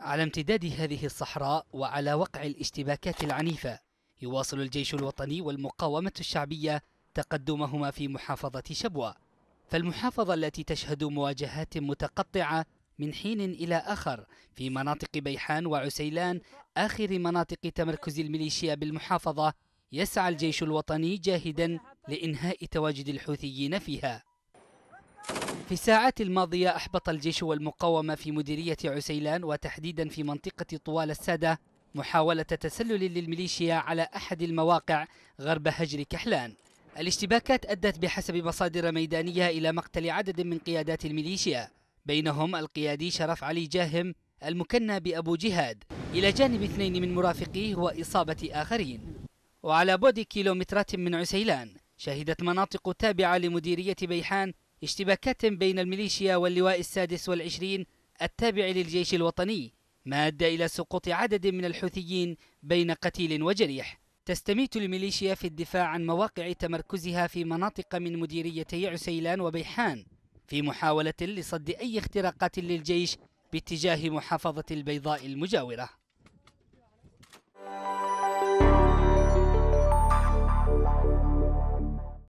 على امتداد هذه الصحراء وعلى وقع الاشتباكات العنيفة يواصل الجيش الوطني والمقاومة الشعبية تقدمهما في محافظة شبوة فالمحافظة التي تشهد مواجهات متقطعة من حين إلى آخر في مناطق بيحان وعسيلان آخر مناطق تمركز الميليشيا بالمحافظة يسعى الجيش الوطني جاهدا لإنهاء تواجد الحوثيين فيها في الساعات الماضية أحبط الجيش والمقاومة في مديرية عسيلان وتحديدا في منطقة طوال السادة محاولة تسلل للميليشيا على أحد المواقع غرب هجر كحلان الاشتباكات أدت بحسب مصادر ميدانية إلى مقتل عدد من قيادات الميليشيا بينهم القيادي شرف علي جاهم المكنى بأبو جهاد إلى جانب اثنين من مرافقيه وإصابة آخرين وعلى بعد كيلومترات من عسيلان شهدت مناطق تابعة لمديرية بيحان اشتباكات بين الميليشيا واللواء السادس والعشرين التابع للجيش الوطني ما أدى إلى سقوط عدد من الحوثيين بين قتيل وجريح تستميت الميليشيا في الدفاع عن مواقع تمركزها في مناطق من مديريتي عسيلان وبيحان في محاولة لصد أي اختراقات للجيش باتجاه محافظة البيضاء المجاورة